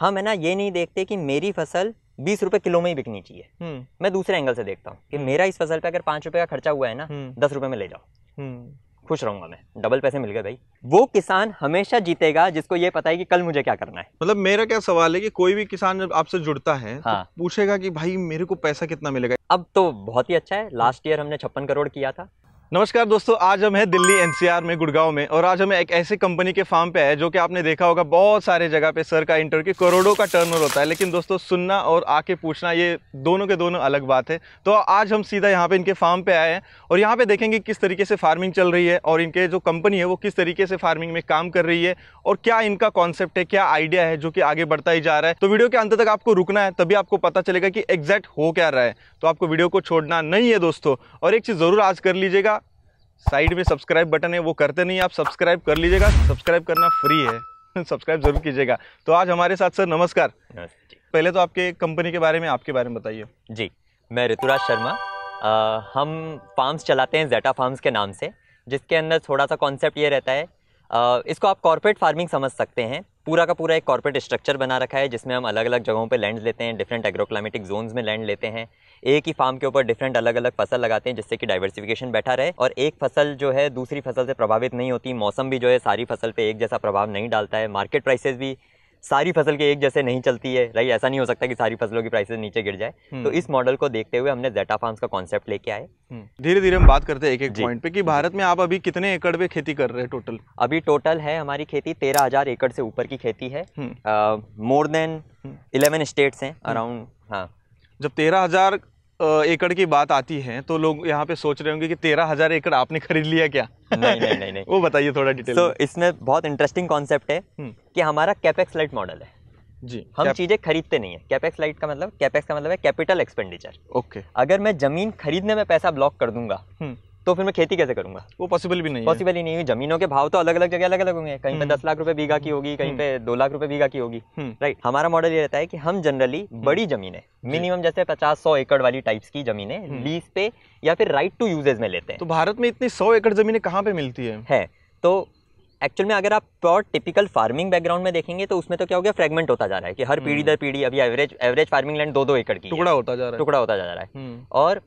हम हाँ, है ना ये नहीं देखते कि मेरी फसल बीस रुपए किलो में ही बिकनी चाहिए हम्म। मैं दूसरे एंगल से देखता हूँ कि मेरा इस फसल पे अगर पांच रुपए का खर्चा हुआ है ना हम्म। दस रुपए में ले जाओ हम्म। खुश रहूंगा मैं डबल पैसे मिल गए भाई वो किसान हमेशा जीतेगा जिसको ये पता है कि कल मुझे क्या करना है मतलब मेरा क्या सवाल है कि कोई भी किसान जब आपसे जुड़ता है तो हाँ। तो पूछेगा कि भाई मेरे को पैसा कितना मिलेगा अब तो बहुत ही अच्छा है लास्ट ईयर हमने छप्पन करोड़ किया था नमस्कार दोस्तों आज हम हैं दिल्ली एनसीआर में गुड़गांव में और आज हम एक ऐसे कंपनी के फार्म पे आए जो कि आपने देखा होगा बहुत सारे जगह पे सर का इंटरव्यू करोड़ों का टर्नओवर होता है लेकिन दोस्तों सुनना और आके पूछना ये दोनों के दोनों अलग बात है तो आज हम सीधा यहाँ पे इनके फार्म पे आए हैं और यहाँ पे देखेंगे किस तरीके से फार्मिंग चल रही है और इनके जो कंपनी है वो किस तरीके से फार्मिंग में काम कर रही है और क्या इनका कॉन्सेप्ट है क्या आइडिया है जो कि आगे बढ़ता ही जा रहा है तो वीडियो के अंत तक आपको रुकना है तभी आपको पता चलेगा कि एग्जैक्ट हो क्या रहा है तो आपको वीडियो को छोड़ना नहीं है दोस्तों और एक चीज़ ज़रूर आज कर लीजिएगा साइड में सब्सक्राइब बटन है वो करते नहीं आप सब्सक्राइब कर लीजिएगा सब्सक्राइब करना फ्री है सब्सक्राइब जरूर कीजिएगा तो आज हमारे साथ सर नमस्कार पहले तो आपके कंपनी के बारे में आपके बारे में बताइए जी मैं ऋतुराज शर्मा आ, हम फार्म्स चलाते हैं जेटा फार्म्स के नाम से जिसके अंदर थोड़ा सा कॉन्सेप्ट ये रहता है आ, इसको आप कॉरपोरेट फार्मिंग समझ सकते हैं पूरा का पूरा एक कॉर्पोरेट स्ट्रक्चर बना रखा है जिसमें हम अलग अलग जगहों पे लैंड लेते हैं डिफरेंट एग्रोक्लाइमेटिक जोन्स में लैंड लेते हैं एक ही फार्म के ऊपर डिफरेंट अलग अलग फसल लगाते हैं जिससे कि डाइवर्सिफिकेशन बैठा रहे और एक फसल जो है दूसरी फसल से प्रभावित नहीं होती मौसम भी जो है सारी फसल पर एक जैसा प्रभाव नहीं डालता है मार्केट प्राइसेज भी सारी फसल के एक जैसे नहीं चलती है राइट ऐसा नहीं हो सकता कि सारी फसलों की प्राइसेस नीचे गिर जाए हम्म। तो इस मॉडल को देखते हुए हमने जेटा फार्म्स का कॉन्सेप्ट लेके आए हम्म। धीरे धीरे हम बात करते हैं एक एक पॉइंट पे कि भारत में आप अभी कितने एकड़ पे खेती कर रहे हैं टोटल अभी टोटल है हमारी खेती तेरह हजार एकड़ से ऊपर की खेती है मोर देन इलेवन स्टेट्स हैं अराउंड हम्म। हाँ जब तेरह हजार एकड़ की बात आती है तो लोग यहाँ पे सोच रहे होंगे कि तेरह हजार एकड़ आपने खरीद लिया क्या नहीं नहीं नहीं, नहीं। वो बताइए थोड़ा डिटेल तो so, इसमें बहुत इंटरेस्टिंग कॉन्सेप्ट है हम्म। कि हमारा कैपेक्स लाइट मॉडल है जी हम चीज़ें खरीदते नहीं है कैपेक्स लाइट का मतलब कैपेक्स का मतलब है कैपिटल एक्सपेंडिचर ओके अगर मैं जमीन खरीदने में पैसा ब्लॉक कर दूंगा हम्म। तो फिर मैं खेती कैसे करूंगा वो पॉसिबल भी नहीं पॉसिबल ही नहीं है जमीनों के भाव तो अलग अलग जगह अलग अलग होंगे कहीं पे हम्म। दस लाख रुपए बीघा की होगी कहीं हम्म। पे दो लाख रुपए बीघा की होगी राइट हम्म। हमारा मॉडल ये रहता है कि हम जनरली बड़ी जमीनें मिनिमम जैसे पचास सौ एकड़ वाली टाइप्स की जमीनें लीज पे या फिर राइट टू यूजेज में लेते हैं तो भारत में इतनी सौ एकड़ जमीनें कहाँ पे मिलती है, है तो एक्चुअल में अगर आप प्योर टिपिकल फार्मिंग बैकग्राउंड में देखेंगे तो उसमें तो क्या हो गया फ्रेगमेंट होता जा रहा है कि हर पीढ़ी दर पीढ़ी अभी एवरेज एवरेज फार्मिंग लैंड दो दो एकड़ की टुकड़ा होता जा रहा है टुकड़ा होता जा रहा है और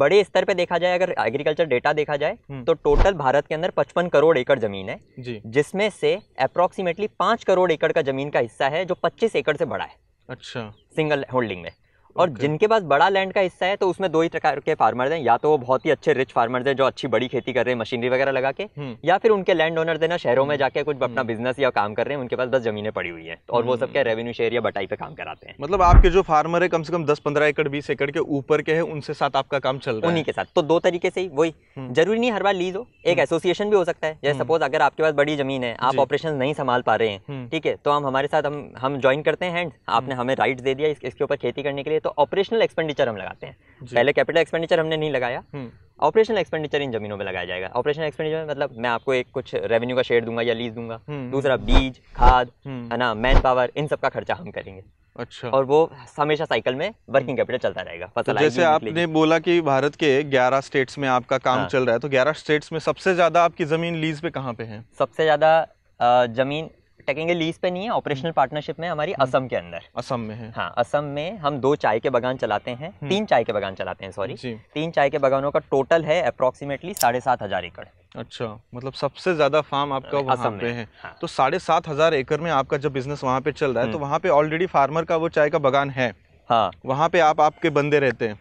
बड़े स्तर पे देखा जाए अगर एग्रीकल्चर डेटा देखा जाए हम्म। तो टोटल भारत के अंदर 55 करोड़ एकड़ जमीन है जिसमें से अप्रोक्सीमेटली पांच करोड़ एकड़ का जमीन का हिस्सा है जो 25 एकड़ से बड़ा है अच्छा सिंगल होल्डिंग में और okay. जिनके पास बड़ा लैंड का हिस्सा है तो उसमें दो ही प्रकार के फार्मर्स हैं या तो वो बहुत ही अच्छे रिच फार्मर्स हैं जो अच्छी बड़ी खेती कर रहे हैं मशीनरी वगैरह लगा के हम्म। या फिर उनके लैंड ओनर देना शहरों में हम्म। जाके कुछ अपना बिजनेस हम्म। या काम कर रहे हैं उनके पास बस जमीनें पड़ी हुई है और वो सब क्या रेवेन्यू शेयर या बटाई पे काम कराते हैं मतलब आपके जो फार्मर है कम से कम दस पंद्रह एकड़ बीस एकड़ के ऊपर के हैं उनसे साथ आपका काम चल रहा है उन्हीं के साथ तो दो तरीके से ही वही जरूरी नहीं हर बार लीज हो एक एसोसिएशन भी हो सकता है जैसे सपोज अगर आपके पास बड़ी जमीन है आप ऑपरेशन नहीं संभाल पा रहे हैं ठीक है तो हम हमारे साथ हम हम ज्वाइन करते हैं हैंड आपने हमें राइट दे दिया इसके ऊपर खेती करने के लिए तो ऑपरेशनल एक्सपेंडिचर हम लगाते हैं पहले कैपिटल एक्सपेंडिचर हमने नहीं लगाया ऑपरेशनल हम्म। एक्सपेंडिचर इन जमीनों में लगाया जाएगा ऑपरेशनल एक्सपेंडिचर मतलब मैं आपको एक कुछ रेवेन्यू का शेयर दूंगा या लीज दूंगा हम्म। दूसरा बीज खाद हम्म। है ना मैन पावर इन सब का खर्चा हम करेंगे अच्छा और वो हमेशा साइकिल में वर्किंग कैपिटल चलता रहेगा तो जैसे आपने बोला कि भारत के 11 स्टेट्स में आपका काम हाँ। चल रहा है तो 11 स्टेट्स में सबसे ज्यादा आपकी जमीन लीज पे कहाँ पे है सबसे ज्यादा जमीन टेकेंगे लीज पे नहीं है ऑपरेशनल पार्टनरशिप हम्म। में हमारी हम्म। असम के अंदर असम में है हाँ असम में हम दो चाय के बगान चलाते हैं हम्म। तीन चाय के बगान चलाते हैं सॉरी तीन चाय के बगानों का टोटल है अप्रोक्सीमेटली साढ़े सात हजार एकड़ अच्छा मतलब सबसे ज्यादा फार्म आपका वहाँ पे है हाँ। तो साढ़े सात हजार एकड़ में आपका जब बिजनेस वहाँ पे चल रहा है तो वहाँ पे ऑलरेडी फार्मर का वो चाय का बगान है हाँ वहाँ पे आप आपके बंदे रहते हैं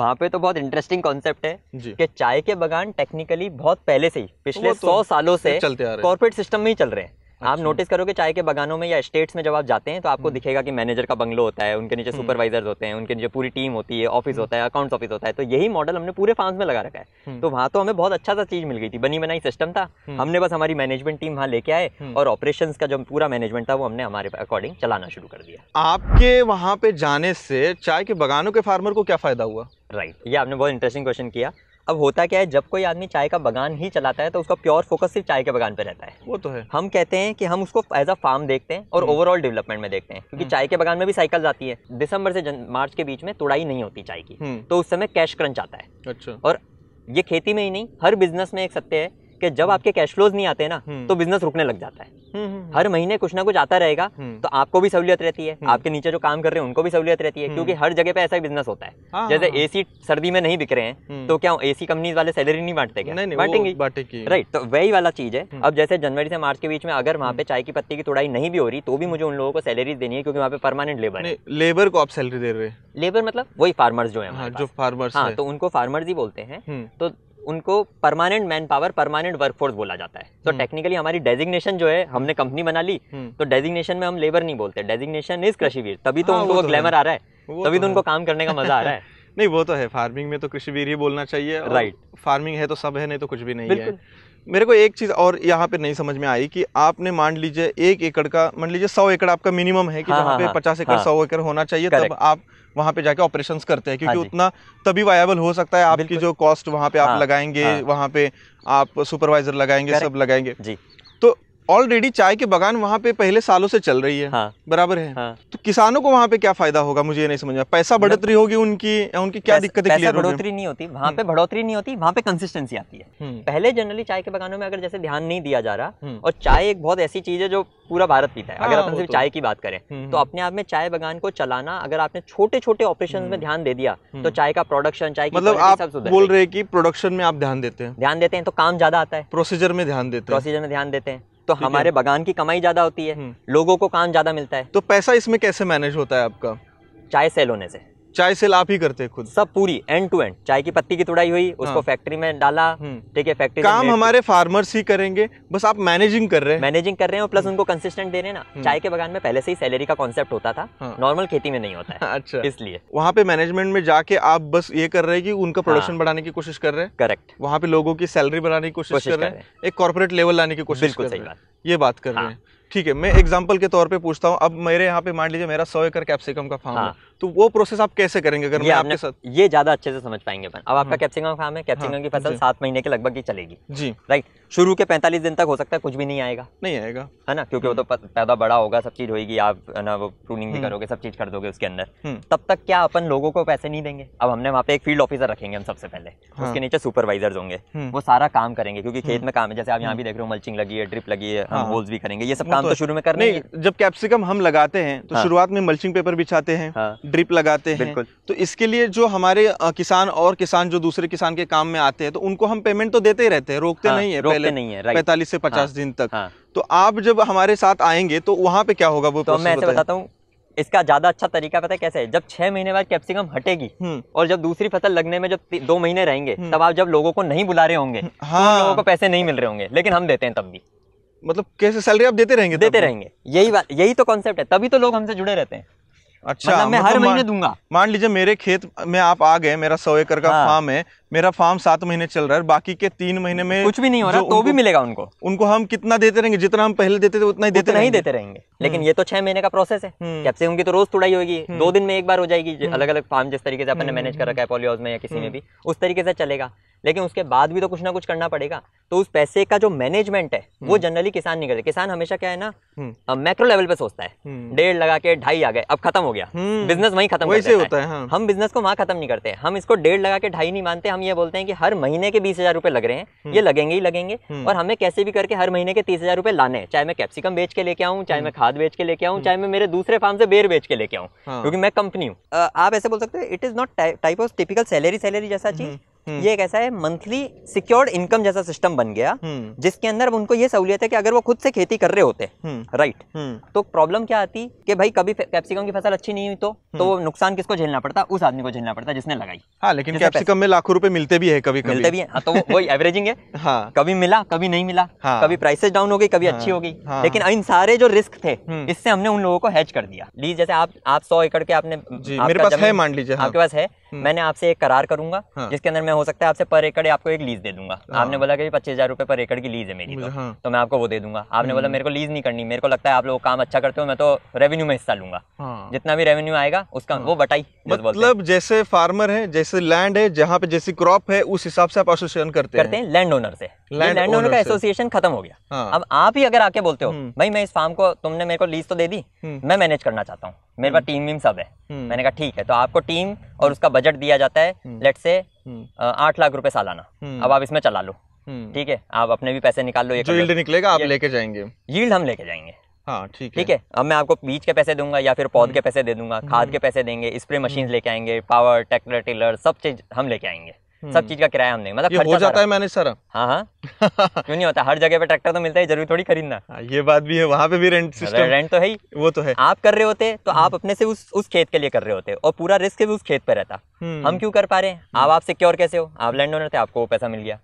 वहाँ पे तो बहुत इंटरेस्टिंग कॉन्सेप्ट है कि चाय के बगान टेक्निकली बहुत पहले से ही पिछले तो तो सौ सालों से कॉर्पोरेट सिस्टम में ही चल रहे हैं आप नोटिस अच्छा। करोगे चाय के बगानों में या स्टेट्स में जब आप जाते हैं तो आपको हम्म। दिखेगा कि मैनेजर का बंगलो होता है उनके नीचे सुपरवाइजर्स हम्म। होते हैं उनके नीचे पूरी टीम होती है ऑफिस हम्म। होता है अकाउंट्स ऑफिस होता है तो यही मॉडल हमने पूरे फार्म में लगा रखा है तो वहाँ तो हमें बहुत अच्छा सा चीज मिल गई थी बनी बनाई सिस्टम था हमने बस हमारी मैनेजमेंट टीम वहाँ लेके आए और ऑपरेशन का जो पूरा मैनेजमेंट था वो हमने हमारे अकॉर्डिंग चलाना शुरू कर दिया आपके वहाँ पे जाने से चाय के बगानों के फार्मर को क्या फायदा हुआ राइट ये आपने बहुत इंटरेस्टिंग क्वेश्चन किया अब होता क्या है जब कोई आदमी चाय का बगान ही चलाता है तो उसका प्योर फोकस सिर्फ चाय के बगान पे रहता है वो तो है हम कहते हैं कि हम उसको एज अ फार्म देखते हैं और ओवरऑल हम्म। डेवलपमेंट में देखते हैं क्योंकि हम्म। चाय के बगान में भी साइकिल आती है दिसंबर से मार्च के बीच में तोड़ाई नहीं होती चाय की हम्म। तो उस समय कैश क्रंच आता है अच्छा और ये खेती में ही नहीं हर बिजनेस में एक सत्य है कि जब आपके कैश फ्लोज नहीं आते ना हम्म। तो बिजनेस रुकने लग जाता है हम्म, हम्म, हर महीने कुछ ना कुछ आता रहेगा तो आपको भी सहूलियत रहती है आपके नीचे जो काम कर रहे हैं उनको भी सहूलियत रहती है क्योंकि हर जगह पे ऐसा ही बिजनेस होता है हाँ, जैसे एसी हाँ, हाँ। सर्दी में नहीं बिक रहे हैं तो क्या एसी कंपनीज वाले सैलरी नहीं बांटते बांटेंगे राइट तो वही वाला चीज है अब जैसे जनवरी से मार्च के बीच में अगर वहाँ पे चाय की पत्ती की तोड़ाई नहीं भी हो रही तो भी मुझे उन लोगों को सैलरी देनी है क्योंकि वहाँ पे परमानेंट लेबर है लेबर को आप सैलरी दे रहे हैं लेबर मतलब वही फार्मर्स जो है जो फार्मर्स हाँ तो उनको फार्मर्स ही बोलते हैं तो उनको permanent manpower permanent workforce बोला जाता है तो टेक्निकली हम्म। हमारी डेजिग्नेशन जो है हमने कंपनी बना ली हम्म। तो डेजिग्नेशन में हम लेबर नहीं बोलते डेजिग्नेशन इज कृषिवीर तभी तो हाँ, उनको ग्लैमर तो आ रहा है तभी तो, तो उनको काम करने का मजा आ रहा है नहीं वो तो है फार्मिंग में तो कृषिवीर ही बोलना चाहिए राइट फार्मिंग है तो सब है नहीं तो कुछ भी नहीं है मेरे को एक चीज़ और यहाँ पे नहीं समझ में आई कि आपने मान लीजिए एक एकड़ का मान लीजिए सौ एकड़ आपका मिनिमम है कि हाँ, जहाँ हाँ, पे हाँ। पचास एकड़ हाँ, सौ एकड़ होना चाहिए तब आप वहाँ पे जाके ऑपरेशन करते हैं क्योंकि हाँ उतना तभी वायबल हो सकता है आपकी जो कॉस्ट वहाँ पे आप हाँ। लगाएंगे हाँ। वहाँ पे आप सुपरवाइजर लगाएंगे सब लगाएंगे जी ऑलरेडी चाय के बगान वहाँ पे पहले सालों से चल रही है हाँ, बराबर है हाँ, तो किसानों को वहाँ पे क्या फायदा होगा मुझे ये नहीं समझ में पैसा मतलब बढ़ोतरी होगी उनकी उनकी क्या दिक्कत बढ़ोतरी नहीं होती वहाँ हम्म। पे बढ़ोतरी नहीं होती वहाँ पे कंसिस्टेंसी आती है हम्म। पहले जनरली चाय के बगानों में अगर जैसे ध्यान नहीं दिया जा रहा हम्म। और चाय एक बहुत ऐसी चीज है जो पूरा भारत पीता है अगर हाँ, अपन सिर्फ तो चाय की बात करें तो अपने आप में चाय बगान को चलाना अगर आपने छोटे छोटे ऑपरेशन में ध्यान दे दिया तो चाय का प्रोडक्शन चाय मतलब आप बोल रहे की प्रोडक्शन में आप ध्यान देते हैं ध्यान देते हैं तो काम ज्यादा आता है प्रोसीजर में ध्यान देते हैं प्रोसीजर में ध्यान देते हैं तो हमारे बगान की कमाई ज़्यादा होती है हम्म। लोगों को काम ज़्यादा मिलता है तो पैसा इसमें कैसे मैनेज होता है आपका चाय सेल होने से चाय सेल आप ही करते हैं खुद सब पूरी एंड टू एंड चाय की पत्ती की तुड़ाई हुई उसको हाँ। फैक्ट्री में डाला हम्म। ठीक है फैक्ट्री काम हमारे फार्मर्स ही करेंगे बस आप मैनेजिंग कर रहे हैं मैनेजिंग कर रहे हैं प्लस उनको कंसिस्टेंट दे रहे हैं ना हम्म। चाय के बगान में पहले से ही सैलरी का कॉन्सेप्ट होता था नॉर्मल हाँ। खेती में नहीं होता है अच्छा इसलिए वहाँ पे मैनेजमेंट में जाके आप बस ये कर रहे हैं की उनका प्रोडक्शन हाँ। बढ़ाने की कोशिश कर रहे हैं करेक्ट वहाँ पे लोगों की सैलरी बढ़ाने की कोशिश कर रहे हैं एक कॉर्पोरेट लेवल लाने की कोशिश कर रहे हैं ये बात कर रहे हाँ। हैं ठीक है मैं एग्जाम्पल के तौर पे पूछता हूँ अब मेरे यहाँ पे मान लीजिए मेरा सौ एकड़ कैप्सिकम का फार्म हाँ। है तो वो प्रोसेस आप कैसे करेंगे अगर मैं आपके साथ ये ज्यादा अच्छे से समझ पाएंगे अब आपका कैप्सिकम हाँ। फार्म है कैप्सिकम हाँ, की फसल सात महीने के लगभग ही चलेगी जी राइट शुरू के 45 दिन तक हो सकता है कुछ भी नहीं आएगा नहीं आएगा है ना क्योंकि वो हम्म। तो पैदा बड़ा होगा सब चीज़ होगी आप है ना वो प्रूनिंग भी हम्म। करोगे सब चीज़ कर दोगे उसके अंदर हम्म। तब तक क्या अपन लोगों को पैसे नहीं देंगे अब हमने वहाँ पे एक फील्ड ऑफिसर रखेंगे हम सबसे पहले हाँ। उसके नीचे सुपरवाइजर होंगे वो सारा काम करेंगे क्योंकि खेत में काम है जैसे आप यहाँ भी देख रहे हो मल्चिंग लगी है ड्रिप लगी है हम होल्स हाँ। भी करेंगे ये सब काम तो, तो शुरू में करने जब कैप्सिकम हम लगाते हैं तो हाँ। शुरुआत में मल्चिंग पेपर बिछाते हैं ड्रिप लगाते हैं बिल्कुल तो इसके लिए जो हमारे किसान और किसान जो दूसरे किसान के काम में आते हैं तो उनको हम पेमेंट तो देते ही रहते हैं रोकते नहीं है पहले नहीं है पैंतालीस से पचास हाँ, दिन तक हाँ। तो आप जब हमारे साथ आएंगे तो वहाँ पे क्या होगा वो तो मैं ऐसे बताता हूँ इसका ज्यादा अच्छा तरीका पता है कैसे है जब छह महीने बाद कैप्सिकम हटेगी हम्म। और जब दूसरी फसल लगने में जब दो महीने रहेंगे हम्म। तब आप जब लोगों को नहीं बुला रहे होंगे हम्म। तो हाँ। तो लोगों को पैसे नहीं मिल रहे होंगे लेकिन हम देते हैं तब भी मतलब कैसे सैलरी आप देते रहेंगे देते रहेंगे यही बात यही तो कॉन्सेप्ट है तभी तो लोग हमसे जुड़े रहते हैं अच्छा मतलब मैं मतलब हर महीने दूंगा मान लीजिए मेरे खेत में आप आ गए मेरा सौ एकड़ का हाँ। फार्म है मेरा फार्म सात महीने चल रहा है बाकी के तीन महीने में कुछ भी नहीं हो रहा तो भी मिलेगा उनको उनको हम कितना देते रहेंगे जितना हम पहले देते थे उतना ही देते नहीं देते रहेंगे हम्म। लेकिन ये तो छह महीने का प्रोसेस है हम्म। जब से उनकी तो रोज तुड़ाई होगी हम्म। दो दिन में एक बार हो जाएगी अलग अलग फार्म जिस तरीके से अपने मैनेज कर रखा है पॉलीहाउस में या किसी में भी उस तरीके से चलेगा लेकिन उसके बाद भी तो कुछ ना कुछ करना पड़ेगा तो उस पैसे का जो मैनेजमेंट है वो जनरली किसान नहीं करते किसान हमेशा क्या है ना मैक्रो लेवल पे सोचता है डेढ़ लगा के ढाई आ गए अब खत्म हो गया बिजनेस वहीं खत्म होता है हाँ। हम बिजनेस को वहां खत्म नहीं करते हम इसको डेढ़ लगा के ढाई नहीं मानते हम ये बोलते हैं कि हर महीने के बीस हजार रुपए लग रहे हैं हम्म। ये लगेंगे ही लगेंगे हम्म। और हमें कैसे भी करके हर महीने के तीस हजार रुपए लाने चाहे मैं कैप्सिकम बेच के लेके आऊँ चाहे हम्म। मैं खाद बेच के लेके आऊँ चाहे मैं मेरे दूसरे फार्म से बेर बेच के लेके आऊँ हाँ। क्योंकि मैं कंपनी हूँ आप ऐसे बोल सकते हैं it is not type of typical salary salary जैसा चीज हम्म। ये एक ऐसा है मंथली सिक्योर्ड इनकम जैसा सिस्टम बन गया हम्म। जिसके अंदर उनको ये सहूलियत है कि अगर वो खुद से खेती कर रहे होते राइट हम्म। तो प्रॉब्लम क्या आती कि भाई कभी कैप्सिकम की फसल अच्छी नहीं हुई तो तो वो नुकसान किसको झेलना पड़ता उस आदमी को झेलना पड़ता जिसने लगाई हाँ लेकिन कैप्सिकम में लाखों रुपए मिलते भी है कभी मिलते भी हाँ, तो है तो वही एवरेजिंग है कभी मिला कभी नहीं मिला हाँ। कभी प्राइसेस डाउन हो गई कभी अच्छी हाँ। हो गई लेकिन इन सारे जो रिस्क थे इससे हमने उन लोगों को हैच कर दिया लीज जैसे आप आप सौ एकड़ के आपने मेरे पास है मान लीजिए आपके पास है हम्म। मैंने आपसे एक करार करूंगा हाँ। जिसके अंदर मैं हो सकता है आपसे पर एकड़ आपको एक लीज दे दूंगा हाँ। आपने बोला कि पच्चीस हजार रुपए पर एकड़ की लीज है मेरी तो, हाँ। तो मैं आपको वो दे दूंगा आपने बोला हम्म। मेरे को लीज नहीं करनी मेरे को लगता है आप लोग काम अच्छा करते हो मैं तो रेवेन्यू में हिस्सा लूंगा हाँ। जितना भी रेवेन्यू आएगा उसका हाँ। वो बटाई मतलब जैसे फार्मर है जैसे लैंड है जहाँ पे जैसी क्रॉप है उस हिसाब से आप एसोसिएशन करते करते हैं लैंड ओनर से लैंड ओनर का एसोसिएशन खत्म हो गया हाँ। अब आप ही अगर आके बोलते हो हम्म। भाई मैं इस फार्म को तुमने मेरे को लीज तो दे दी मैं मैनेज करना चाहता हूँ मेरे पास टीम सब है मैंने कहा ठीक है तो आपको टीम और उसका बजट दिया जाता है लेट हम्म। से हम्म। आठ लाख रुपए सालाना हम्म। अब आप इसमें चला लो ठीक है आप अपने भी पैसे निकाल लो ये जो यील्ड निकलेगा आप लेके जाएंगे यील्ड हम लेके जाएंगे हाँ ठीक ठीक है अब मैं आपको बीज के पैसे दूंगा या फिर पौध के पैसे दे दूंगा खाद के पैसे देंगे स्प्रे मशीन लेके आएंगे पावर ट्रैक्टर टिलर सब चीज हम लेके आएंगे सब चीज का किराया हम देंगे मतलब हो जाता है मैनेज सारा हाँ हाँ क्यों नहीं होता हर जगह पे ट्रैक्टर तो मिलता है जरूरी थोड़ी खरीदना हाँ, ये बात भी है वहाँ पे भी रेंट सिस्टम रेंट तो है ही वो तो है आप कर रहे होते तो आप हम्म। अपने से उस उस खेत के लिए कर रहे होते और पूरा रिस्क भी उस खेत पे रहता हम्म। हम क्यों कर पा रहे हैं आप हम्म। आप सिक्योर कैसे हो आप लैंड ओनर थे आपको वो पैसा मिल गया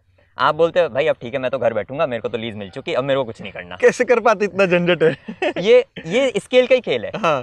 आप बोलते हो भाई अब ठीक है मैं तो घर बैठूंगा मेरे को तो लीज मिल चुकी अब मेरे को कुछ नहीं करना कैसे कर पाते इतना झंझट है ये ये स्केल का ही खेल है हाँ।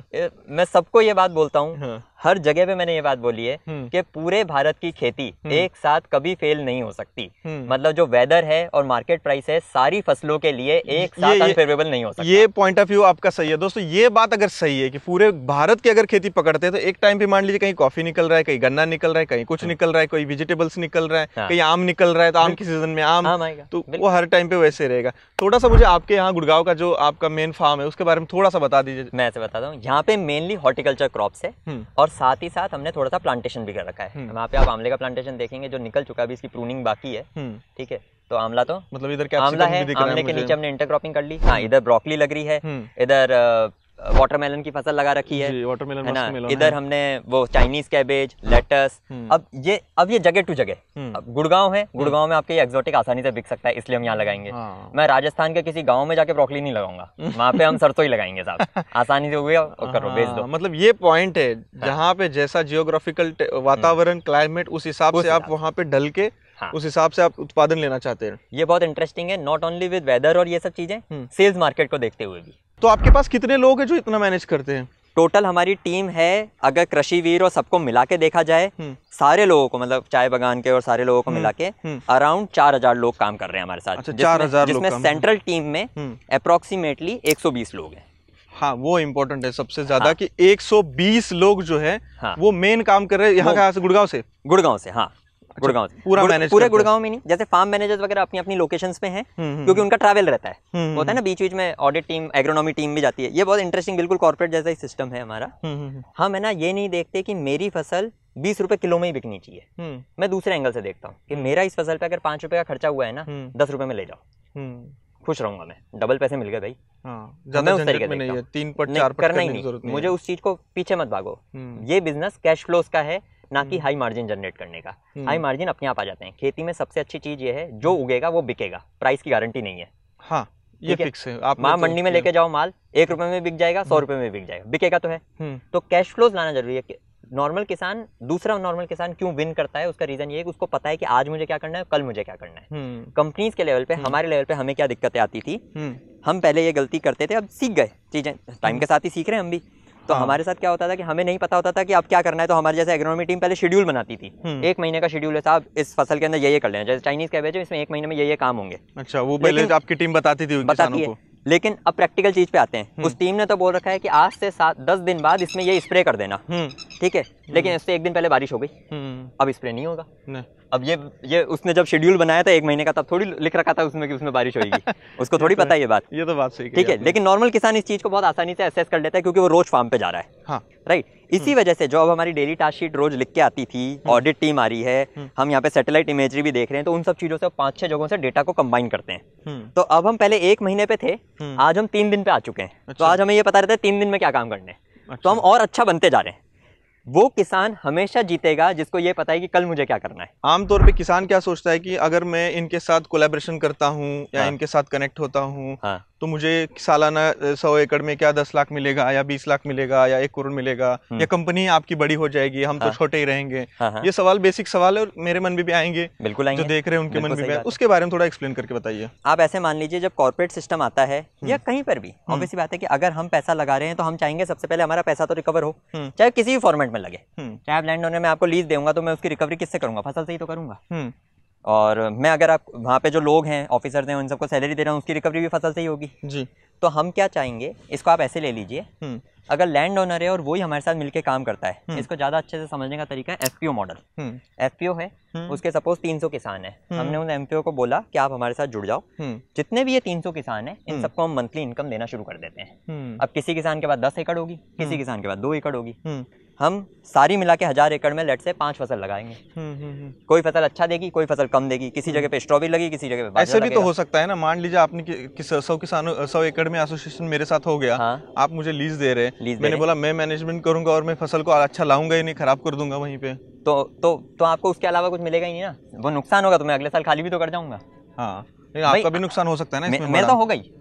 मैं सबको ये बात बोलता हूँ हाँ। हर जगह पे मैंने ये बात बोली है हम्म। कि पूरे भारत की खेती हम्म। एक साथ कभी फेल नहीं हो सकती हम्म। मतलब जो वेदर है और मार्केट प्राइस है सारी फसलों के लिए एक साथ ये, नहीं हो सकता ये पॉइंट ऑफ व्यू आपका सही है दोस्तों ये बात अगर सही है कि पूरे भारत की अगर खेती पकड़ते हैं तो एक टाइम पे मान लीजिए कहीं कॉफी निकल रहा है कहीं गन्ना निकल रहा है कहीं कुछ निकल रहा है कोई वेजिटेबल्स निकल रहा है हाँ। कहीं आम निकल रहा है तो आम के सीजन में आम आएगा तो वो हर टाइम पे वैसे रहेगा थोड़ा सा मुझे आपके यहाँ गुड़गांव का जो आपका मेन फार्म है उसके बारे में थोड़ा सा बता दीजिए मैं ऐसे बताता हूँ यहाँ पे मेनली हॉर्टिकल्चर क्रॉप्स है हम्म। और साथ ही साथ हमने थोड़ा सा प्लांटेशन भी कर रखा है वहाँ हम्म। पे आप आमले का प्लांटेशन देखेंगे जो निकल चुका है अभी इसकी प्रूनिंग बाकी है हम्म। ठीक है तो आमला तो मतलब इधर आमला है आमले के नीचे हमने इंटरक्रॉपिंग कर ली हाँ इधर ब्रोकली लग रही है इधर वाटरमेलन की फसल लगा रखी है वाटरमेलन ना इधर हमने वो चाइनीज कैबेज लेटस अब ये अब ये जगह टू जगह हम्म। अब गुड़गांव है हम्म। गुड़गांव में आपके ये एक्सोटिक आसानी से बिक सकता है इसलिए हम यहाँ लगाएंगे हाँ। मैं राजस्थान के किसी गाँव में जाके ब्रोकली नहीं लगाऊंगा वहाँ पे हम सरसों ही लगाएंगे साहब आसानी से हुए करो दो हाँ, मतलब ये पॉइंट है हाँ। जहाँ पे जैसा जियोग्राफिकल वातावरण क्लाइमेट उस हिसाब से आप वहाँ पे ढल के हाँ। उस हिसाब से आप उत्पादन लेना चाहते हैं ये बहुत इंटरेस्टिंग है नॉट ओनली विद वेदर और ये सब चीजें सेल्स हम्म। मार्केट को देखते हुए भी तो आपके पास कितने लोग हैं जो इतना मैनेज करते हैं टोटल हमारी टीम है अगर कृषि वीर और सबको मिला के देखा जाए हम्म। सारे लोगों को मतलब चाय बगान के और सारे लोगों को हम्म, मिला के अराउंड हम्म। चार हजार लोग काम कर रहे हैं हमारे साथ अच्छा, चार हजार जिसमें सेंट्रल टीम में अप्रोक्सीमेटली 120 लोग हैं हाँ वो इम्पोर्टेंट है सबसे हाँ। ज्यादा हाँ। कि 120 लोग जो है हाँ। वो मेन काम कर रहे हैं यहाँ से गुड़गांव से गुड़गांव से हाँ अच्छा, गुड़गांव पूरा मैनेज पूरे गुड़गांव में नहीं जैसे फार्म मैनेजर्स वगैरह अपनी अपनी लोकेशन पे हैं हम्म, हम्म, क्योंकि उनका ट्रैवल रहता है हम्म, होता है ना बीच बीच में ऑडिट टीम एग्रोनॉमी टीम भी जाती है ये बहुत इंटरेस्टिंग बिल्कुल कॉर्पोरेट जैसा ही सिस्टम है हमारा हम है हाँ, ना ये नहीं देखते कि मेरी फसल बीस रुपए किलो में ही बिकनी चाहिए मैं दूसरे एंगल से देखता हूँ कि मेरा इस फसल पे अगर पांच रुपए का खर्चा हुआ है ना दस रुपए में ले जाओ खुश रहूंगा मैं डबल पैसे मिल गए भाई हाँ, उस तरीके नहीं है तीन पट चार पट करना ही नहीं मुझे उस चीज को पीछे मत भागो ये बिजनेस कैश फ्लोस का है ना कि हाई मार्जिन जनरेट करने का हाई हम्म। मार्जिन अपने आप आ जाते हैं खेती में सबसे अच्छी चीज़ ये है जो उगेगा वो बिकेगा प्राइस की गारंटी नहीं है हाँ ये फिक्स है आप माँ तो मंडी में लेके जाओ माल एक रुपए में बिक जाएगा सौ हम्म। रुपए में बिक जाएगा बिकेगा तो है हम्म। तो कैश फ्लोज लाना जरूरी है नॉर्मल किसान दूसरा नॉर्मल किसान क्यों विन करता है उसका रीजन ये है कि उसको पता है कि आज मुझे क्या करना है कल मुझे क्या करना है कंपनीज के लेवल पे हमारे लेवल पे हमें क्या दिक्कतें आती थी हम पहले ये गलती करते थे अब सीख गए चीजें टाइम के साथ ही सीख रहे हैं हम भी तो हाँ। हमारे साथ क्या होता था कि हमें नहीं पता होता था कि अब क्या करना है तो हमारे जैसे एग्रोनॉमी टीम पहले शेड्यूल बनाती थी हम्म। एक महीने का शेड्यूल है साहब इस फसल के अंदर ये ये कर लेना जैसे चाइनीज कैबेज है इसमें एक महीने में ये ये काम होंगे अच्छा वो पहले आपकी टीम बताती थी बताती है लेकिन अब प्रैक्टिकल चीज पे आते हैं हम्म। उस टीम ने तो बोल रखा है कि आज से सात दस दिन बाद इसमें ये स्प्रे कर देना हम्म। ठीक है लेकिन इससे एक दिन पहले बारिश हो गई अब स्प्रे नहीं होगा अब ये ये उसने जब शेड्यूल बनाया था एक महीने का तब थोड़ी लिख रखा था उसमें कि उसमें बारिश होगी उसको थोड़ी तो पता है ये बात ये तो बात सही ठीक है लेकिन नॉर्मल किसान इस चीज़ को बहुत आसानी से एसेस कर लेता है क्योंकि वो रोज फार्म पे जा रहा है हाँ राइट हम्म। इसी वजह से जो अब हमारी डेली टास्क शीट रोज लिख के आती थी ऑडिट टीम हम्म। आ रही है हम्म। हम यहाँ पे सैटेलाइट इमेजरी भी देख रहे हैं तो उन सब चीज़ों से पाँच छः जगहों से डेटा को कंबाइन करते हैं तो अब हम पहले एक महीने पे थे आज हम तीन दिन पे आ चुके हैं तो अच्छा। आज हमें ये पता रहता है तीन दिन में क्या काम करने तो अच्छा। हम और अच्छा बनते जा रहे हैं वो किसान हमेशा जीतेगा जिसको ये पता है कि कल मुझे क्या करना है आमतौर पे किसान क्या सोचता है कि अगर मैं इनके साथ कोलेब्रेशन करता हूँ या हाँ। इनके साथ कनेक्ट होता हूँ हाँ। तो मुझे सालाना सौ एकड़ में क्या दस लाख मिलेगा या बीस लाख मिलेगा या एक करोड़ मिलेगा हम्म। या कंपनी आपकी बड़ी हो जाएगी हम तो हाँ, तो छोटे ही रहेंगे हाँ, हाँ, ये सवाल बेसिक सवाल है और मेरे मन में भी, भी आएंगे बिल्कुल आएंगे जो देख रहे हैं उनके मन में भी उसके बारे में थोड़ा एक्सप्लेन करके बताइए आप ऐसे मान लीजिए जब कॉर्पोरेट सिस्टम आता है हम्म। या कहीं पर भी ऑब्वियस हम्म। बात है कि अगर हम पैसा लगा रहे हैं तो हम चाहेंगे सबसे पहले हमारा पैसा तो रिकवर हो चाहे किसी भी फॉर्मेट में लगे चाहे आप लैंड ओनर में आपको लीज दूंगा तो मैं उसकी रिकवरी किससे करूंगा फसल से ही तो करूंगा और मैं अगर आप वहाँ पे जो लोग हैं ऑफिसर्स हैं उन सबको सैलरी दे रहा हूँ उसकी रिकवरी भी फसल से ही होगी जी तो हम क्या चाहेंगे इसको आप ऐसे ले लीजिए हम्म। अगर लैंड ओनर है और वही हमारे साथ मिलकर काम करता है हम्म। इसको ज़्यादा अच्छे से समझने का तरीका है एफ मॉडल एफ है हम्म। उसके सपोज तीन सौ किसान है हमने उन एम को बोला कि आप हमारे साथ जुड़ जाओ जितने भी ये तीन सौ किसान है इन सबको हम मंथली इनकम देना शुरू कर देते हैं अब किसी किसान के पास दस एकड़ होगी किसी किसान के पास दो एकड़ होगी हम सारी मिला के हज़ार एकड़ में लेट से पाँच फसल लगाएंगे हम्म, हम्म, हम्म। कोई फसल अच्छा देगी कोई फसल कम देगी किसी जगह पे स्ट्रॉबेरी लगी किसी जगह पे ऐसे भी तो हो सकता है ना मान लीजिए आपने कि, सौ किसानों सौ एकड़ में एसोसिएशन मेरे साथ हो गया हाँ? आप मुझे लीज दे रहे लीज मैंने बोला मैं मैनेजमेंट करूंगा और मैं फसल को अच्छा लाऊंगा ही नहीं खराब कर दूंगा वहीं पे तो तो तो आपको उसके अलावा कुछ मिलेगा ही नहीं ना वो नुकसान होगा तो मैं अगले साल खाली भी तो कर जाऊंगा हाँ आपका भी नुकसान हो सकता है ना मेरा तो हो गई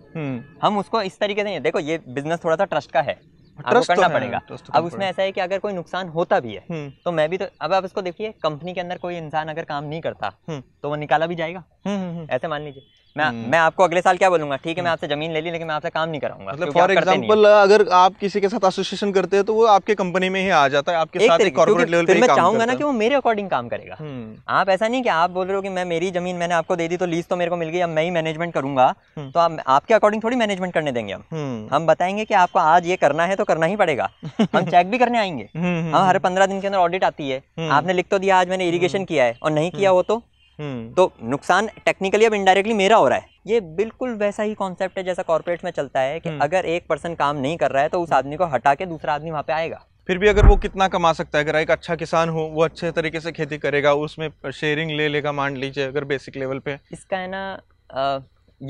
हम उसको इस तरीके से देखो ये बिजनेस थोड़ा सा ट्रस्ट का है आपको करना तो पड़ेगा तो अब उसमें ऐसा है कि अगर कोई नुकसान होता भी है हम्म। तो मैं भी तो अब आप इसको देखिए कंपनी के अंदर कोई इंसान अगर काम नहीं करता हम्म। तो वो निकाला भी जाएगा हम्म, ऐसे मान लीजिए मैं हम्म। मैं आपको अगले साल क्या बोलूंगा ठीक है मैं हम्म। आपसे जमीन ले ली लेकिन मैं आपसे काम नहीं कराऊंगा मतलब फॉर एग्जांपल अगर आप किसी के साथ एसोसिएशन करते हैं तो वो आपके कंपनी में ही आ जाता है आपके साथ कॉर्पोरेट लेवल पे मैं चाहूंगा ना कि वो मेरे अकॉर्डिंग काम करेगा हम्म। आप ऐसा नहीं कि आप बोल रहे हो कि मैं मेरी जमीन मैंने आपको दे दी तो लीज तो मेरे को मिल गई अब मैं ही मैनेजमेंट करूंगा तो आप आपके अकॉर्डिंग थोड़ी मैनेजमेंट करने देंगे हम हम बताएंगे कि आपको आज ये करना है तो करना ही पड़ेगा हम चेक भी करने आएंगे हम हाँ, हर पंद्रह दिन के अंदर ऑडिट आती है आपने लिख तो दिया आज मैंने इरीगेशन किया है और नहीं किया वो तो हम्म। तो नुकसान टेक्निकली अब इनडायरेक्टली मेरा हो रहा है ये बिल्कुल वैसा ही कॉन्सेप्ट है जैसा कॉर्पोरेट में चलता है कि हम्म। अगर एक पर्सन काम नहीं कर रहा है तो उस आदमी को हटा के दूसरा आदमी वहाँ पे आएगा फिर भी अगर वो कितना कमा सकता है अगर एक अच्छा किसान हो वो अच्छे तरीके से खेती करेगा उसमें शेयरिंग ले लेगा मान लीजिए अगर बेसिक लेवल पे इसका है ना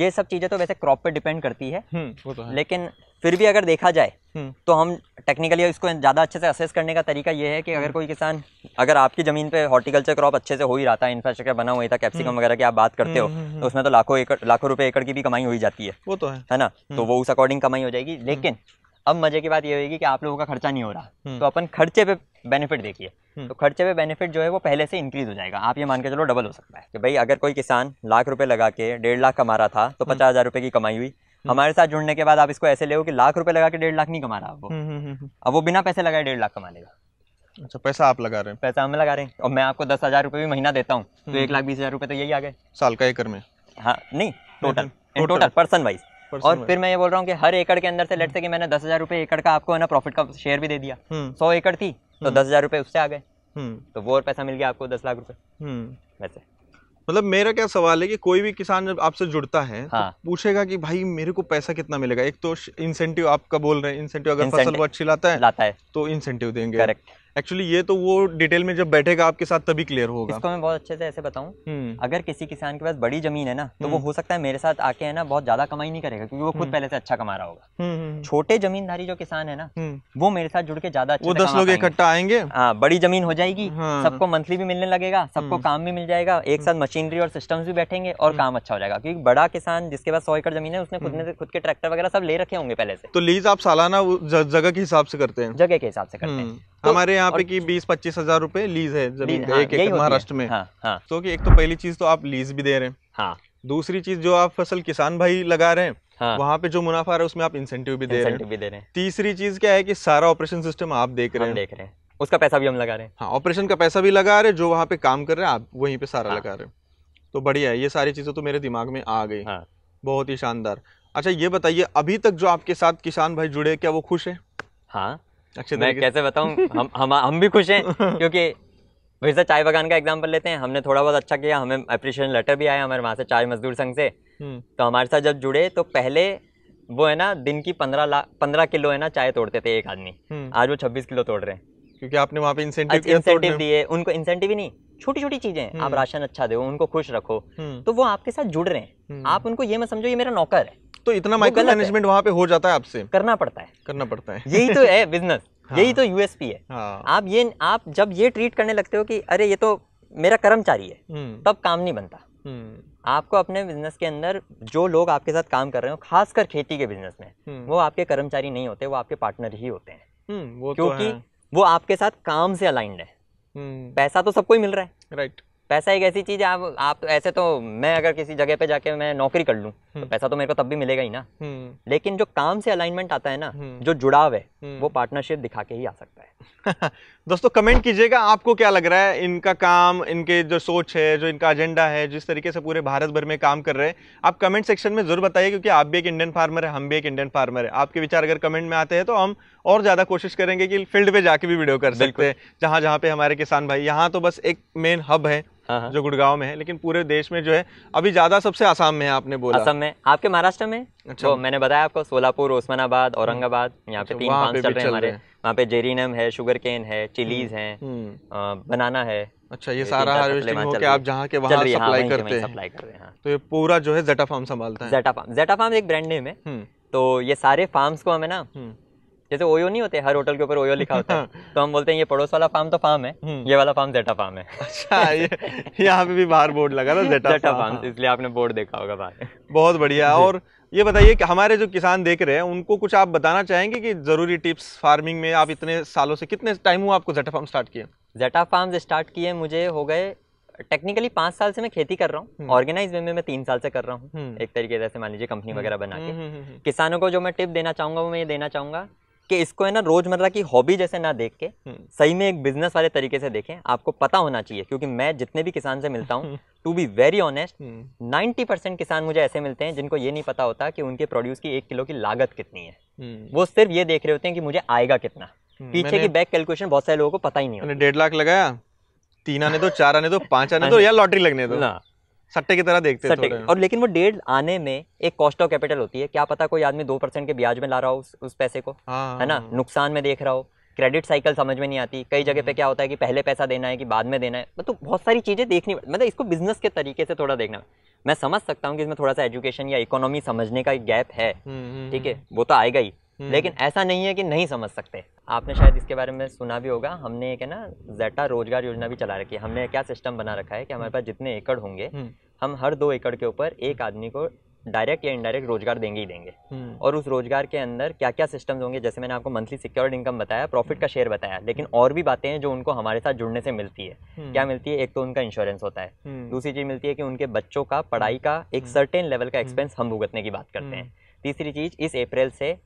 ये सब चीज़ें तो वैसे क्रॉप पे डिपेंड करती है, हम्म, वो तो है। लेकिन फिर भी अगर देखा जाए हम्म। तो हम टेक्निकली इसको ज़्यादा अच्छे से असेस करने का तरीका ये है कि अगर हम्म। कोई किसान अगर आपकी ज़मीन पे हॉर्टिकल्चर क्रॉप अच्छे से हो ही रहा था इंफ्रास्ट्रक्चर बना हुआ था कैप्सिकम हम्म। वगैरह की आप बात करते हो तो उसमें तो लाखों एकड़ लाखों रुपए एकड़ की भी कमाई हो ही जाती है वो तो है है ना तो वो उस अकॉर्डिंग कमाई हो जाएगी लेकिन अब मजे की बात ये होगी कि आप लोगों का खर्चा नहीं हो रहा तो अपन खर्चे पे बेनिफिट देखिए तो खर्चे पे बेनिफिट जो है वो पहले से इंक्रीज हो जाएगा आप ये मान के चलो डबल हो सकता है कि भाई अगर कोई किसान लाख रुपए लगा के डेढ़ लाख कमा रहा था तो पचास हज़ार रुपये की कमाई हुई हम्म। हमारे साथ जुड़ने के बाद आप इसको ऐसे ले कि लाख रुपए लगा के डेढ़ लाख नहीं कमा रहा वो हम्म, हम्म, अब वो बिना पैसे लगाए डेढ़ लाख कमा लेगा अच्छा पैसा आप लगा रहे हैं पैसा हमें लगा रहे हैं और मैं आपको दस हजार रुपये भी महीना देता हूँ तो एक लाख बीस हजार रुपये तो यही आ गए साल का एकड़ में हाँ नहीं टोटल टोटल पर्सन वाइज और फिर मैं ये बोल रहा हूँ कि हर एकड़ के अंदर से लेट से कि मैंने दस हजार रुपये एकड़ का आपको है ना प्रॉफिट का शेयर भी दे दिया सौ एकड़ थी तो दस हजार रुपये उससे आ गए तो वो और पैसा मिल गया आपको दस लाख रुपये वैसे मतलब मेरा क्या सवाल है कि कोई भी किसान जब आपसे जुड़ता है तो हाँ. तो पूछेगा कि भाई मेरे को पैसा कितना मिलेगा एक तो इंसेंटिव आपका बोल रहे हैं इंसेंटिव अगर फसल वो अच्छी लाता है लाता है तो इंसेंटिव देंगे करेक्ट एक्चुअली ये तो वो डिटेल में जब बैठेगा आपके साथ तभी क्लियर होगा इसको मैं बहुत अच्छे से ऐसे बताऊं हम्म। अगर किसी किसान के पास बड़ी जमीन है ना तो वो हम्म। हो सकता है मेरे साथ आके है ना बहुत ज्यादा कमाई नहीं करेगा क्योंकि वो खुद हम्म। पहले से अच्छा कमा रहा होगा छोटे जमींदारी जो किसान है ना वो मेरे साथ जुड़ के ज्यादा वो दस लोग इकट्ठा आएंगे हाँ बड़ी जमीन हो जाएगी हाँ। सबको मंथली भी मिलने लगेगा सबको काम भी मिल जाएगा एक साथ मशीनरी और सिस्टम भी बैठेंगे और काम अच्छा हो जाएगा क्योंकि बड़ा किसान जिसके पास सौ एकड़ जमीन है उसने खुद ने खुद के ट्रैक्टर वगैरह सब ले रखे होंगे पहले से तो लीज आप सालाना जगह के हिसाब से करते हैं जगह के हिसाब से करते हैं तो हमारे यहाँ पे की बीस पच्चीस हजार रूपए लीज है जमीन हाँ, एक महाराष्ट्र में हाँ, हाँ. तो कि एक तो पहली चीज तो आप लीज भी दे रहे हैं हाँ. दूसरी चीज जो आप फसल किसान भाई लगा रहे हैं हाँ। वहाँ पे जो मुनाफा रहा है उसमें आप इंसेंटिव भी दे रहे हैं भी दे रहे हैं तीसरी चीज क्या है कि सारा ऑपरेशन सिस्टम आप देख रहे हैं देख रहे हैं उसका पैसा भी हम लगा रहे हैं हाँ ऑपरेशन का पैसा भी लगा रहे जो वहाँ पे काम कर रहे हैं आप वहीं पे सारा हाँ। लगा रहे हैं तो बढ़िया है ये सारी चीजें तो मेरे दिमाग में आ गई हाँ। बहुत ही शानदार अच्छा ये बताइए अभी तक जो आपके साथ किसान भाई जुड़े क्या वो खुश है हाँ अच्छा मैं कैसे बताऊँ हम हम हम भी खुश हैं क्योंकि वैसे चाय बागान का एग्जाम्पल लेते हैं हमने थोड़ा बहुत अच्छा किया हमें अप्रिशिएशन लेटर भी आया हमारे वहाँ से चाय मजदूर संघ से हम्म। तो हमारे साथ जब जुड़े तो पहले वो है ना दिन की पंद्रह लाख पंद्रह किलो है ना चाय तोड़ते थे एक आदमी हम्म। आज वो छब्बीस किलो तोड़ रहे हैं क्योंकि आपने वहाँ पे इंसेंटिव इंसेंटिव दिए उनको इंसेंटिव ही नहीं छोटी छोटी चीजें आप हम्म। राशन अच्छा दो उनको खुश रखो हम्म। तो वो आपके साथ जुड़ रहे हैं हम्म। आप उनको ये मत समझो ये मेरा नौकर है तो इतना माइक्रो मैनेजमेंट वहाँ पे हो जाता है आपसे करना पड़ता है करना पड़ता है यही तो है बिजनेस हाँ, यही तो यूएसपी है हाँ, आप ये आप जब ये ट्रीट करने लगते हो कि अरे ये तो मेरा कर्मचारी है तब काम नहीं बनता आपको अपने बिजनेस के अंदर जो लोग आपके साथ काम कर रहे हो खासकर खेती के बिजनेस में वो आपके कर्मचारी नहीं होते वो आपके पार्टनर ही होते हैं वो तो क्योंकि तो है। वो आपके साथ काम से अलाइंड है हम्म। पैसा तो सबको ही मिल रहा है राइट right. पैसा एक ऐसी चीज़ है आप आप ऐसे तो मैं अगर किसी जगह पे जाके मैं नौकरी कर लूँ हम्म। तो पैसा तो मेरे को तब भी मिलेगा ही ना हम्म। लेकिन जो काम से अलाइनमेंट आता है ना हम्म। जो जुड़ाव है वो पार्टनरशिप दिखा के ही आ सकता है दोस्तों कमेंट कीजिएगा आपको क्या लग रहा है इनका काम इनके जो सोच है जो इनका एजेंडा है जिस तरीके से पूरे भारत भर में काम कर रहे हैं आप कमेंट सेक्शन में जरूर बताइए क्योंकि आप भी एक इंडियन फार्मर है हम भी एक इंडियन फार्मर है आपके विचार अगर कमेंट में आते हैं तो हम और ज़्यादा कोशिश करेंगे कि फील्ड पे जाके भी वीडियो कर सकते हैं जहां जहाँ पे हमारे किसान भाई यहाँ तो बस एक मेन हब है हाँ, हाँ। जो गुड़गांव में है लेकिन पूरे देश में जो है अभी ज्यादा सबसे आसाम में है आपने बोला असम में आपके महाराष्ट्र में अच्छा तो मैंने बताया आपको सोलापुर ओस्मानाबाद हम्म। औरंगाबाद यहाँ पे अच्छा, तीन पांच चल रहे हैं हमारे वहाँ पे जेरीनम है शुगर केन है चिलीज है बनाना है अच्छा ये सारा हार्वेस्टिंग के आप जहाँ के वहाँ सप्लाई हाँ, करते हैं तो ये पूरा जो है जेटा फार्म संभालता है जेटा फार्म जेटा फार्म एक ब्रांड नेम है हम्म। तो ये सारे फार्म्स को हमें ना हम्म। जैसे ओयो नहीं होते हर होटल के ऊपर ओयो लिखा होता है हाँ। तो हम बोलते हैं ये पड़ोस वाला फार्म तो फार्म है हम्म। ये वाला फार्म जेटा फार्म है अच्छा ये यहाँ पे भी बाहर बोर्ड लगा था जेटा, जेटा फार्म इसलिए आपने बोर्ड देखा होगा बाहर बहुत बढ़िया और ये बताइए कि हमारे जो किसान देख रहे हैं उनको कुछ आप बताना चाहेंगे कि ज़रूरी टिप्स फार्मिंग में आप इतने सालों से कितने टाइम हुआ आपको जेटा फार्म स्टार्ट किए जेटा फार्म स्टार्ट किए मुझे हो गए टेक्निकली पाँच साल से मैं खेती कर रहा हूँ ऑर्गेनाइज हम्म। वे में मैं तीन साल से कर रहा हूँ हम्म। एक तरीके से मान लीजिए कंपनी वगैरह बना के किसानों को जो मैं टिप देना चाहूंगा वो मैं ये देना चाहूंगा कि इसको है ना रोजमर्रा की हॉबी जैसे ना देख के हम्म। सही में एक बिजनेस वाले तरीके से देखें आपको पता होना चाहिए क्योंकि मैं जितने भी किसान से मिलता हूँ to be very honest ninety percent किसान मुझे ऐसे मिलते हैं जिनको ये नहीं पता होता कि उनके प्रोड्यूस की एक किलो की लागत कितनी है हम्म। वो सिर्फ ये देख रहे होते हैं कि मुझे आएगा कितना हम्म, पीछे की बैक कैलकुलेशन बहुत सारे लोगों को पता ही नहीं होता डेढ़ लाख लगाया तीन आने दो चार आने दो पांच आने हाँ दो या लॉटरी लगने दो ना सट्टे की तरह देखते सट्टे और लेकिन वो डेढ़ आने में एक कॉस्ट ऑफ कैपिटल होती है क्या पता कोई आदमी दो परसेंट के ब्याज में ला रहा हो उस, उस पैसे को हाँ, है ना हाँ। नुकसान में देख रहा हो क्रेडिट साइकिल समझ में नहीं आती कई जगह पे हम्म। क्या होता है कि पहले पैसा देना है कि बाद में देना है मतलब बहुत सारी चीज़ें देखनी मतलब इसको बिजनेस के तरीके से थोड़ा देखना मैं समझ सकता हूँ कि इसमें थोड़ा सा एजुकेशन या इकोनॉमी समझने का एक गैप है हम्म, हम्म, ठीक है वो तो आएगा ही लेकिन हम्म। ऐसा नहीं है कि नहीं समझ सकते आपने शायद इसके बारे में सुना भी होगा हमने एक है ना जेटा रोजगार योजना भी चला रखी है हमने क्या सिस्टम बना रखा है कि हमारे पास जितने एकड़ होंगे हम्म। हम हर दो एकड़ के ऊपर एक आदमी को डायरेक्ट या इनडायरेक्ट रोजगार देंगे ही देंगे हम्म। और उस रोजगार के अंदर क्या क्या सिस्टम्स होंगे जैसे मैंने आपको मंथली सिक्योर्ड इनकम बताया प्रॉफिट का शेयर बताया लेकिन और भी बातें हैं जो उनको हमारे साथ जुड़ने से मिलती है क्या मिलती है एक तो उनका इंश्योरेंस होता है दूसरी चीज़ मिलती है कि उनके बच्चों का पढ़ाई का एक सर्टेन लेवल का एक्सपेंस हम भुगतने की बात करते हैं तीसरी चीज़ इस अप्रैल से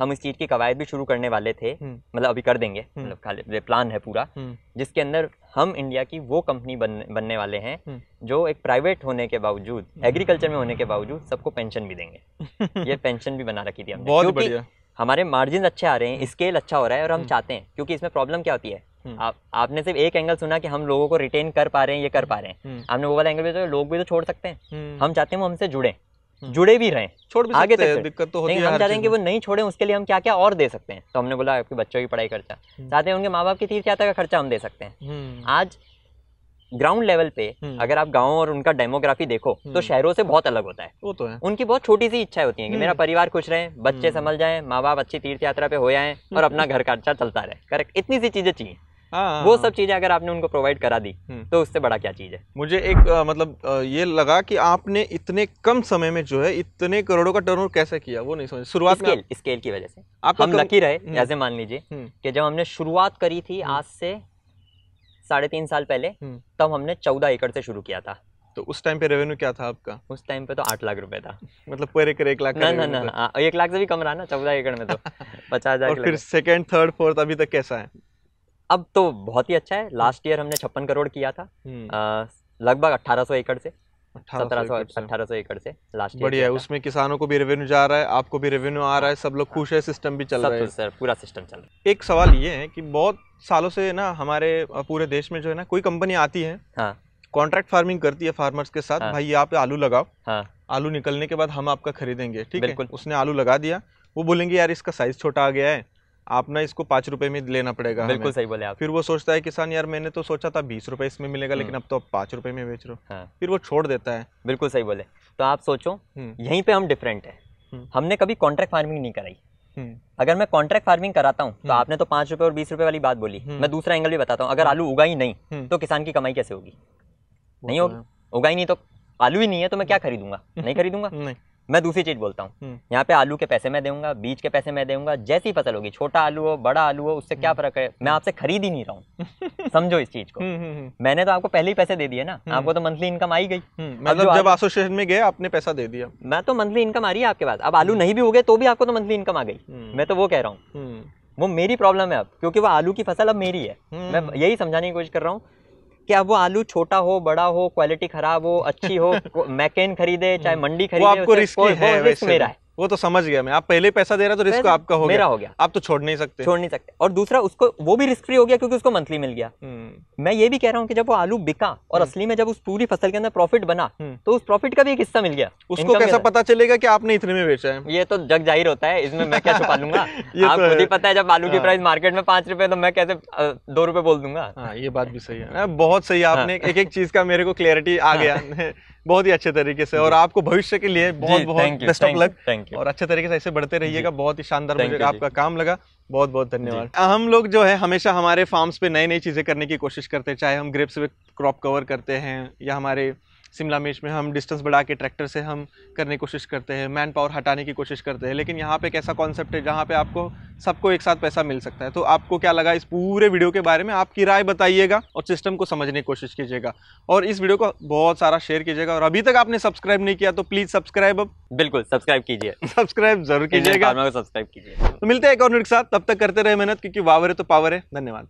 हम इस चीज़ की कवायद भी शुरू करने वाले थे हम्म। मतलब अभी कर देंगे हम्म। मतलब खाली प्लान है पूरा हम्म। जिसके अंदर हम इंडिया की वो कंपनी बन, बनने वाले हैं जो एक प्राइवेट होने के बावजूद एग्रीकल्चर में होने के बावजूद सबको पेंशन भी देंगे ये पेंशन भी बना रखी थी हमने बहुत बढ़िया हमारे मार्जिन अच्छे आ रहे हैं स्केल अच्छा हो रहा है और हम चाहते हैं क्योंकि इसमें प्रॉब्लम क्या होती है आप आपने सिर्फ एक एंगल सुना कि हम लोगों को रिटेन कर पा रहे हैं ये कर पा रहे हैं आपने वो वाला एंगल भी तो लोग भी तो छोड़ सकते हैं हम चाहते हैं वो हमसे जुड़े हम्म। जुड़े भी रहें छोड़ भी आगे सकते तक दिक्कत तो होती है हम चाहते हैं कि वो नहीं छोड़े उसके लिए हम क्या क्या और दे सकते हैं तो हमने बोला आपके बच्चों की पढ़ाई खर्चा हम्म। साथ ही उनके माँ बाप की तीर्थ यात्रा का खर्चा हम दे सकते हैं हम्म। आज ग्राउंड लेवल पे अगर आप गाँव और उनका डेमोग्राफी देखो तो शहरों से बहुत अलग होता है वो तो है उनकी बहुत छोटी सी इच्छाएं होती हैं कि मेरा परिवार खुश रहे बच्चे संभल जाएं माँ बाप अच्छी तीर्थ यात्रा पे हो जाएं और अपना घर खर्चा चलता रहे करेक्ट इतनी सी चीजें चाहिए हाँ, हाँ, वो हाँ। सब चीज़ें अगर आपने उनको प्रोवाइड करा दी हम्म। तो उससे बड़ा क्या चीज़ है मुझे एक आ, मतलब आ, ये लगा कि आपने इतने कम समय में जो है इतने करोड़ों का टर्नओवर कैसे किया वो नहीं समझ शुरुआत स्केल, आप... स्केल की वजह से आप हम लकी रहे ऐसे हम्म। मान लीजिए हम्म। कि जब हमने शुरुआत करी थी आज से साढ़े तीन साल पहले तब हमने चौदह एकड़ से शुरू किया था तो उस टाइम पे रेवेन्यू क्या था आपका उस टाइम पे तो आठ लाख रुपए था मतलब पर एकड़ एक लाख ना ना ना हाँ, एक लाख से भी कम रहा ना चौदह एकड़ में तो पचास हजार फिर सेकंड थर्ड फोर्थ अभी तक कैसा है अब तो बहुत ही अच्छा है लास्ट हाँ। ईयर हमने छप्पन करोड़ किया था हम्म। लगभग अठारह सौ एकड़ से अठारह सौ एकड़ से लास्ट बढ़िया है उसमें किसानों को भी रेवेन्यू जा रहा है आपको भी रेवेन्यू आ रहा है हाँ। सब लोग खुश है सिस्टम भी चल रहा है सर पूरा सिस्टम चल रहा है एक सवाल ये है कि बहुत सालों से ना हमारे पूरे देश में जो है ना कोई कंपनी आती है कॉन्ट्रैक्ट हाँ। फार्मिंग करती है फार्मर्स के साथ भाई आप आलू लगाओ आलू निकलने के बाद हम आपका खरीदेंगे ठीक है उसने आलू लगा दिया वो बोलेंगे यार इसका साइज छोटा आ गया है आप ना इसको पाँच रुपये में लेना पड़ेगा बिल्कुल सही बोले आप फिर वो सोचता है किसान यार मैंने तो सोचा था बीस रुपए इसमें मिलेगा लेकिन हम्म। अब तो आप पाँच में बेच रहे हो हाँ। फिर वो छोड़ देता है बिल्कुल सही बोले तो आप सोचो हम्म। यहीं पे हम डिफरेंट है हम्म। हमने कभी कॉन्ट्रैक्ट फार्मिंग नहीं कराई अगर मैं कॉन्ट्रैक्ट फार्मिंग कराता हूँ तो आपने तो पाँच रुपये और बीस रुपए वाली बात बोली मैं दूसरा एंगल भी बताता हूँ अगर आलू उगा ही नहीं तो किसान की कमाई कैसे होगी नहीं तो होगी उगा ही नहीं तो आलू ही नहीं है तो मैं क्या खरीदूंगा नहीं खरीदूंगा नहीं मैं दूसरी चीज़ बोलता हूँ हम्म। यहाँ पे आलू के पैसे मैं दूंगा बीज के पैसे मैं दूंगा जैसी फसल होगी छोटा आलू हो बड़ा आलू हो उससे क्या हम्म। फर्क है मैं आपसे खरीद ही नहीं रहा हूँ समझो इस चीज को हम्म, मैंने तो आपको पहले ही पैसे दे दिए ना आपको तो मंथली इनकम आई गई मतलब जब एसोसिएशन में गए आपने पैसा दे दिया मैं तो मंथली इनकम आ रही है आपके पास अब आलू नहीं भी हो गए तो भी आपको तो मंथली इनकम आ गई मैं तो वो कह रहा हूँ वो मेरी प्रॉब्लम है अब क्योंकि वो आलू की फसल अब मेरी है मैं यही समझाने की कोशिश कर रहा हूँ क्या वो आलू छोटा हो बड़ा हो क्वालिटी खराब हो अच्छी हो मैकेन खरीदे चाहे मंडी खरीदे वो आपको रिस्क मेरा है वो तो समझ गया मैं आप पहले पैसा दे रहा तो रिस्क आपका हो मेरा हो गया आप तो छोड़ नहीं सकते छोड़ नहीं सकते और दूसरा उसको वो भी रिस्क फ्री हो गया क्योंकि उसको मंथली मिल गया हम्म। मैं ये भी कह रहा हूँ कि जब वो आलू बिका और हम्म। असली में जब उस पूरी फसल के अंदर प्रॉफिट बना हम्म। तो उस प्रॉफिट का भी एक हिस्सा मिल गया उसको कैसा पता चलेगा कि आपने इतने में बेचा है ये तो जग जाहिर होता है इसमें मैं क्या छुपा लूंगा आपको तो खुद ही पता है जब आलू की प्राइस हाँ। मार्केट में पांच रुपए तो मैं कैसे दो रुपए बोल दूंगा हाँ, ये बात भी सही है बहुत सही हाँ। आपने एक एक चीज का मेरे को क्लियरिटी आ गया बहुत ही अच्छे तरीके से और आपको भविष्य के लिए बहुत बहुत बेस्ट ऑफ लक और अच्छे तरीके से ऐसे बढ़ते रहिएगा बहुत ही शानदार मुझे आपका काम लगा बहुत बहुत धन्यवाद हम लोग जो है हमेशा हमारे फार्म्स पे नई नई चीज़ें करने की कोशिश करते हैं चाहे हम ग्रेप्स पे क्रॉप कवर करते हैं या हमारे शिमला मिर्च में हम डिस्टेंस बढ़ा के ट्रैक्टर से हम करने की कोशिश करते हैं मैन पावर हटाने की कोशिश करते हैं लेकिन यहाँ पे एक ऐसा कॉन्सेप्ट है जहाँ पे आपको सबको एक साथ पैसा मिल सकता है तो आपको क्या लगा इस पूरे वीडियो के बारे में आपकी राय बताइएगा और सिस्टम को समझने की कोशिश कीजिएगा और इस वीडियो को बहुत सारा शेयर कीजिएगा और अभी तक आपने सब्सक्राइब नहीं किया तो प्लीज़ सब्सक्राइब अब बिल्कुल सब्सक्राइब कीजिए सब्सक्राइब जरूर कीजिएगा सब्सक्राइब कीजिए तो मिलते हैं एक और के साथ तब तक करते रहे मेहनत क्योंकि वावर है तो पावर है धन्यवाद